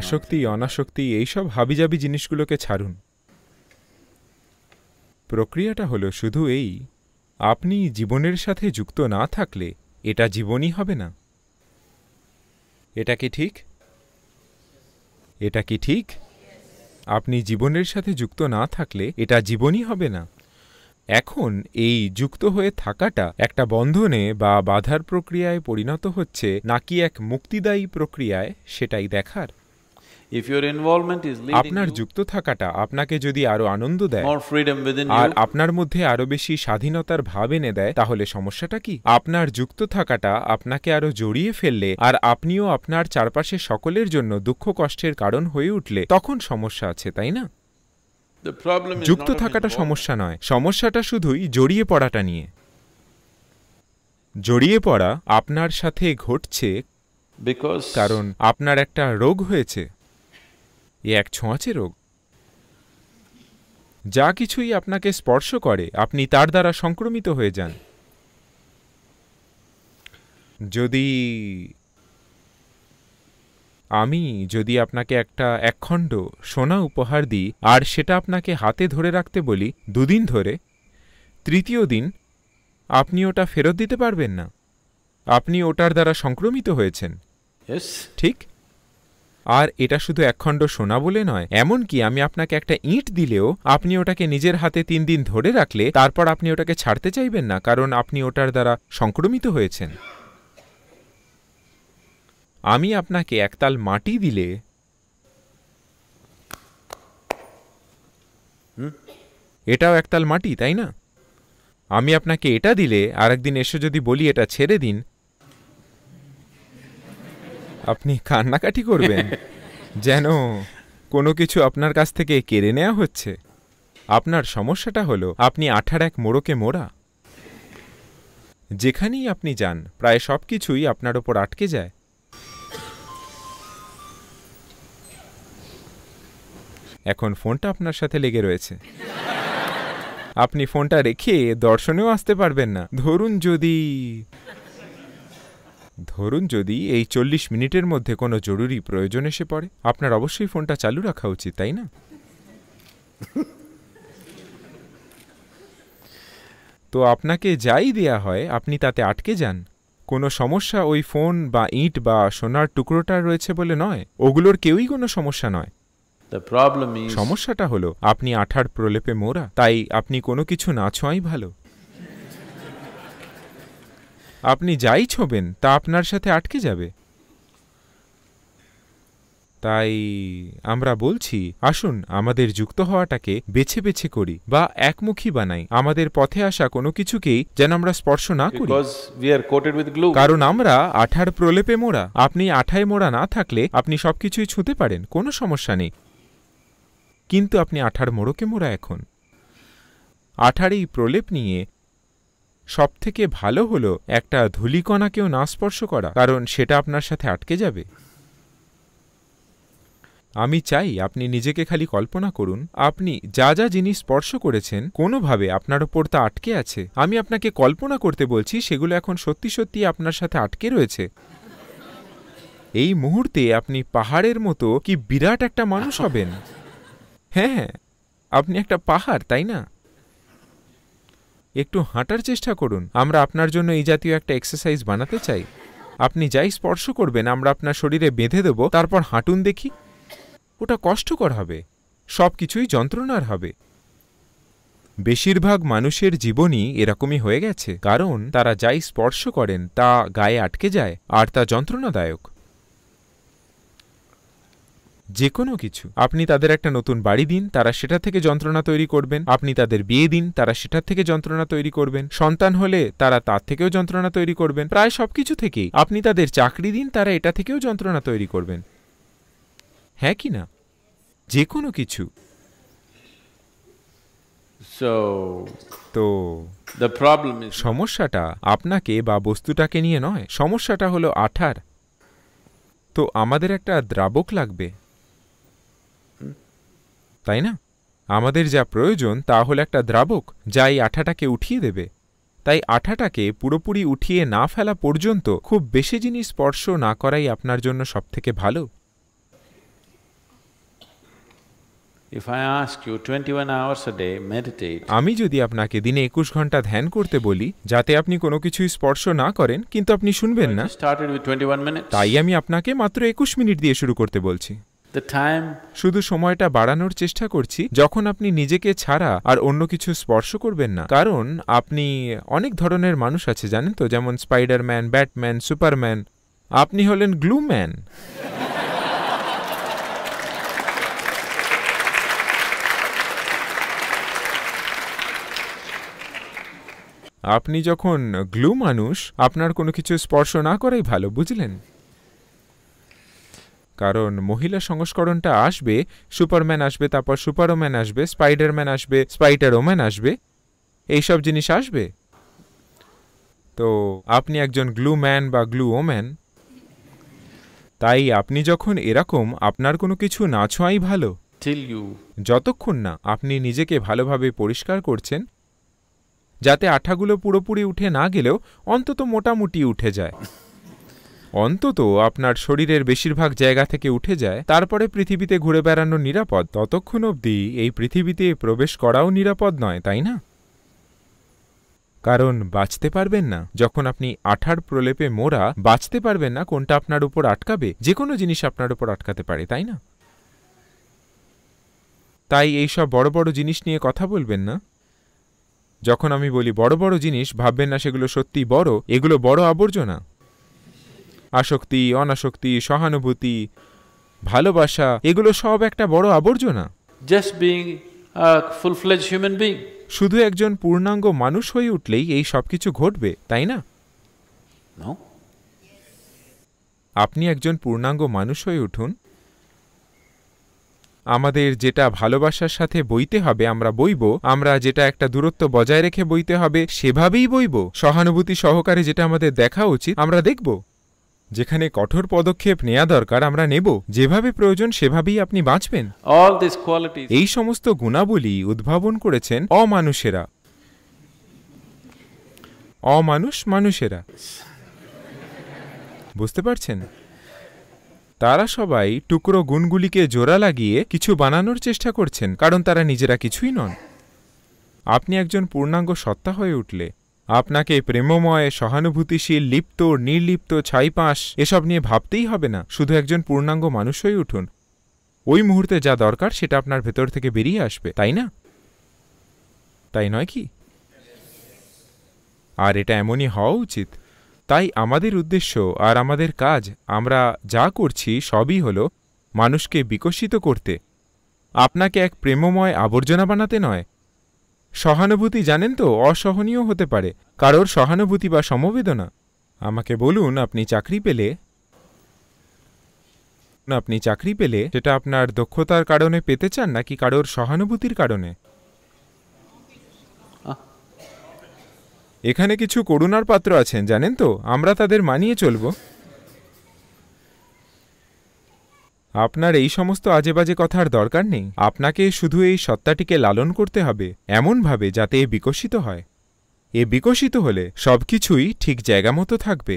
আসক্তি অনাসক্তি এইসব হাবিজাবি জিনিসগুলোকে ছাড়ুন প্রক্রিয়াটা হলো শুধু এই আপনি জীবনের সাথে যুক্ত না থাকলে এটা জীবনই হবে না এটা কি ঠিক এটা কি ঠিক আপনি জীবনের সাথে যুক্ত না থাকলে এটা জীবনই হবে না এখন এই যুক্ত হয়ে থাকাটা একটা বন্ধনে বা বাধার প্রক্রিয়ায় পরিণত হচ্ছে নাকি এক মুক্তিদায়ী প্রক্রিয়ায় সেটাই দেখার আপনার যুক্ত থাকাটা আপনাকে যদি আরো আনন্দ দেয় আর আপনার মধ্যে আরো বেশি স্বাধীনতার ভাব এনে দেয় তাহলে সমস্যাটা কি আপনার যুক্ত থাকাটা আপনাকে আরো জড়িয়ে ফেললে আর আপনিও আপনার চারপাশে সকলের জন্য দুঃখ কষ্টের কারণ হয়ে উঠলে তখন সমস্যা আছে তাই না যুক্ত থাকাটা সমস্যা নয় সমস্যাটা শুধুই জড়িয়ে পড়াটা নিয়ে জড়িয়ে পড়া আপনার সাথে ঘটছে কারণ আপনার একটা রোগ হয়েছে এ এক ছোঁয়াচে রোগ যা কিছুই আপনাকে স্পর্শ করে আপনি তার দ্বারা সংক্রমিত হয়ে যান যদি আমি যদি আপনাকে একটা একখণ্ড সোনা উপহার দিই আর সেটা আপনাকে হাতে ধরে রাখতে বলি দুদিন ধরে তৃতীয় দিন আপনি ওটা ফেরত দিতে পারবেন না আপনি ওটার দ্বারা সংক্রমিত হয়েছেন ঠিক আর এটা শুধু একখণ্ড সোনা বলে নয় এমনকি আমি আপনাকে একটা ইঁট দিলেও আপনি ওটাকে নিজের হাতে তিন দিন ধরে রাখলে তারপর আপনি ওটাকে ছাড়তে চাইবেন না কারণ আপনি ওটার দ্বারা সংক্রমিত হয়েছেন আমি আপনাকে একতাল মাটি দিলে এটাও একতাল মাটি তাই না আমি আপনাকে এটা দিলে আর একদিন এসে যদি বলি এটা ছেড়ে দিন আপনি কান্নাকাটি করবেন যেন কোনো কিছু আপনার কাছ থেকে কেড়ে নেওয়া হচ্ছে আপনার সমস্যাটা হলো আপনি আঠার এক মোড়কে মোড়া যেখানেই আপনি যান প্রায় সব কিছুই আপনার ওপর আটকে যায় এখন ফোনটা আপনার সাথে লেগে রয়েছে আপনি ফোনটা রেখে দর্শনেও আসতে পারবেন না ধরুন যদি ধরুন যদি এই চল্লিশ মিনিটের মধ্যে কোনো জরুরি প্রয়োজন এসে পড়ে আপনার অবশ্যই ফোনটা চালু রাখা উচিত তাই না তো আপনাকে যাই দেয়া হয় আপনি তাতে আটকে যান কোনো সমস্যা ওই ফোন বা ইট বা সোনার টুকরোটা রয়েছে বলে নয় ওগুলোর কেউই কোনো সমস্যা নয় সমস্যাটা হলো আপনি আঠার প্রলেপে মোরা তাই আপনি কোনো কিছু না ছোঁয়াই ভালো আপনি যাই ছোবেন তা আপনার সাথে আটকে যাবে তাই আমরা বলছি আসুন আমাদের যুক্ত হওয়াটাকে বেছে বেছে করি বা একমুখী বানাই আমাদের পথে আসা কোনো কিছুকেই যেন আমরা স্পর্শ না করি কারণ আমরা আঠার প্রলেপে মোড়া আপনি আঠায় মোড়া না থাকলে আপনি সবকিছুই ছুঁতে পারেন কোনো সমস্যা নেই কিন্তু আপনি আঠার মোড়কে মোড়া এখন আঠার এই প্রলেপ নিয়ে সব থেকে ভালো হলো একটা ধুলিকণাকেও না স্পর্শ করা কারণ সেটা আপনার সাথে আটকে যাবে আমি চাই আপনি নিজেকে খালি কল্পনা করুন আপনি যা যা জিনিস স্পর্শ করেছেন কোনোভাবে আপনার ওপর তা আটকে আছে আমি আপনাকে কল্পনা করতে বলছি সেগুলো এখন সত্যি সত্যি আপনার সাথে আটকে রয়েছে এই মুহূর্তে আপনি পাহাড়ের মতো কি বিরাট একটা মানুষ হবেন হ্যাঁ হ্যাঁ আপনি একটা পাহাড় তাই না একটু হাঁটার চেষ্টা করুন আমরা আপনার জন্য এই জাতীয় একটা এক্সারসাইজ বানাতে চাই আপনি যাই স্পর্শ করবেন আমরা আপনার শরীরে বেঁধে দেব তারপর হাঁটুন দেখি ওটা কষ্টকর হবে সব কিছুই যন্ত্রণার হবে বেশিরভাগ মানুষের জীবনই এরকমই হয়ে গেছে কারণ তারা যাই স্পর্শ করেন তা গায়ে আটকে যায় আর তা যন্ত্রণাদায়ক যে কোনো কিছু আপনি তাদের একটা নতুন বাড়ি দিন তারা সেটা থেকে যন্ত্রণা তৈরি করবেন আপনি তাদের বিয়ে দিন তারা সেটা থেকে যন্ত্রণা তৈরি করবেন সন্তান হলে তারা তার থেকেও যন্ত্রণা তৈরি করবেন প্রায় সবকিছু থেকেই আপনি তাদের চাকরি দিন তারা এটা থেকেও যন্ত্রণা তৈরি করবেন হ্যাঁ কি না যে কোনো কিছু তো সমস্যাটা আপনাকে বা বস্তুটাকে নিয়ে নয় সমস্যাটা হলো আঠার তো আমাদের একটা দ্রাবক লাগবে তাই না আমাদের যা প্রয়োজন তা হল একটা দ্রাবক যা এই আঠাটাকে উঠিয়ে দেবে তাই আঠাটাকে পুরোপুরি উঠিয়ে না ফেলা পর্যন্ত খুব বেশি জিনিস স্পর্শ না করাই আপনার জন্য সবথেকে ভালো আমি যদি আপনাকে দিনে একুশ ঘন্টা ধ্যান করতে বলি যাতে আপনি কোনো কিছুই স্পর্শ না করেন কিন্তু আপনি শুনবেন না তাই আমি আপনাকে মাত্র একুশ মিনিট দিয়ে শুরু করতে বলছি শুধু সময়টা বাড়ানোর চেষ্টা করছি যখন আপনি নিজেকে ছাড়া আর অন্য কিছু স্পর্শ করবেন না কারণ আপনি অনেক ধরনের মানুষ আছে জানেন তো যেমন স্পাইডারম্যান ব্যাটম্যান সুপারম্যান আপনি হলেন গ্লুম্যান আপনি যখন গ্লু মানুষ আপনার কোনো কিছু স্পর্শ না করাই ভালো বুঝলেন কারণ মহিলা সংস্করণটা আসবে সুপারম্যান আসবে তারপর সুপারম্যান আসবে স্পাইডারম্যান আসবে স্পাইডার ওম্যান আসবে এইসব জিনিস আসবে তো আপনি একজন গ্লু ম্যান বা গ্লু ওম্যান তাই আপনি যখন এরকম আপনার কোনো কিছু না ছোঁয়াই ভালো যতক্ষণ না আপনি নিজেকে ভালোভাবে পরিষ্কার করছেন যাতে আঠাগুলো পুরোপুরি উঠে না গেলেও অন্তত মোটামুটি উঠে যায় অন্তত আপনার শরীরের বেশিরভাগ জায়গা থেকে উঠে যায় তারপরে পৃথিবীতে ঘুরে বেড়ানো নিরাপদ ততক্ষণ অবধি এই পৃথিবীতে প্রবেশ করাও নিরাপদ নয় তাই না কারণ বাঁচতে পারবেন না যখন আপনি আঠার প্রলেপে মোড়া বাঁচতে পারবেন না কোনটা আপনার উপর আটকাবে যে কোনো জিনিস আপনার উপর আটকাতে পারে তাই না তাই এইসব বড় বড় জিনিস নিয়ে কথা বলবেন না যখন আমি বলি বড় বড় জিনিস ভাববেন না সেগুলো সত্যি বড় এগুলো বড় আবর্জনা আসক্তি অনাসক্তি সহানুভূতি ভালোবাসা এগুলো সব একটা বড় আবর্জনা just being full fledge human being শুধু একজন পূর্ণাঙ্গ মানুষ হয়ে উঠলেই এই সব কিছু ঘটবে তাই না আপনি একজন পূর্ণাঙ্গ মানুষ হয়ে উঠুন আমাদের যেটা ভালোবাসার সাথে বইতে হবে আমরা বইব আমরা যেটা একটা দূরত্ব বজায় রেখে বইতে হবে সেভাবেই বইব সহানুভূতি সহকারে যেটা আমাদের দেখা উচিত আমরা দেখব যেখানে কঠোর পদক্ষেপ নেওয়া দরকার আমরা নেব যেভাবে প্রয়োজন সেভাবেই আপনি বাঁচবেন এই সমস্ত গুণাবলী উদ্ভাবন করেছেন অমানুষেরা অমানুষ মানুষেরা বুঝতে পারছেন তারা সবাই টুকরো গুণগুলিকে জোড়া লাগিয়ে কিছু বানানোর চেষ্টা করছেন কারণ তারা নিজেরা কিছুই নন আপনি একজন পূর্ণাঙ্গ সত্তা হয়ে উঠলে আপনাকে প্রেমময় সহানুভূতিশীল লিপ্ত নির্লিপ্ত ছাইপাঁশ এসব নিয়ে ভাবতেই হবে না শুধু একজন পূর্ণাঙ্গ মানুষ হয়ে উঠুন ওই মুহূর্তে যা দরকার সেটা আপনার ভেতর থেকে বেরিয়ে আসবে তাই না তাই নয় কি আর এটা এমনই হওয়া উচিত তাই আমাদের উদ্দেশ্য আর আমাদের কাজ আমরা যা করছি সবই হল মানুষকে বিকশিত করতে আপনাকে এক প্রেমময় আবর্জনা বানাতে নয় সহানুভূতি জানেন তো অসহনীয় হতে পারে কারোর সহানুভূতি বা সমবেদনা আমাকে বলুন আপনি চাকরি পেলে আপনি চাকরি পেলে সেটা আপনার দক্ষতার কারণে পেতে চান নাকি কারোর সহানুভূতির কারণে এখানে কিছু করুণার পাত্র আছেন জানেন তো আমরা তাদের মানিয়ে চলবো আপনার এই সমস্ত আজেবাজে কথার দরকার নেই আপনাকে শুধু এই সত্তাটিকে লালন করতে হবে এমনভাবে যাতে এ বিকশিত হয় এ বিকশিত হলে সবকিছুই ঠিক জায়গা মতো থাকবে